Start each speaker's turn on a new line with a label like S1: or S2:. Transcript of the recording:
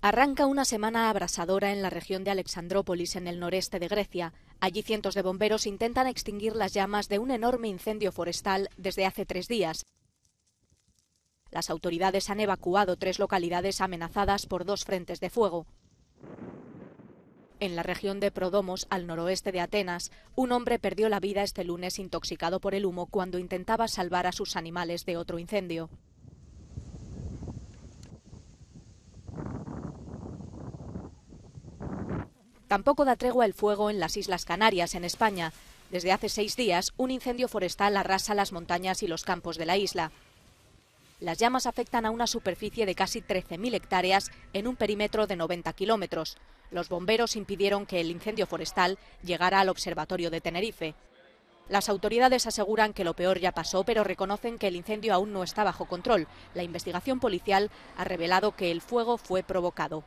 S1: Arranca una semana abrasadora en la región de Alexandrópolis, en el noreste de Grecia. Allí cientos de bomberos intentan extinguir las llamas de un enorme incendio forestal desde hace tres días. Las autoridades han evacuado tres localidades amenazadas por dos frentes de fuego. En la región de Prodomos, al noroeste de Atenas, un hombre perdió la vida este lunes intoxicado por el humo cuando intentaba salvar a sus animales de otro incendio. Tampoco da tregua el fuego en las Islas Canarias, en España. Desde hace seis días, un incendio forestal arrasa las montañas y los campos de la isla. Las llamas afectan a una superficie de casi 13.000 hectáreas en un perímetro de 90 kilómetros. Los bomberos impidieron que el incendio forestal llegara al observatorio de Tenerife. Las autoridades aseguran que lo peor ya pasó, pero reconocen que el incendio aún no está bajo control. La investigación policial ha revelado que el fuego fue provocado.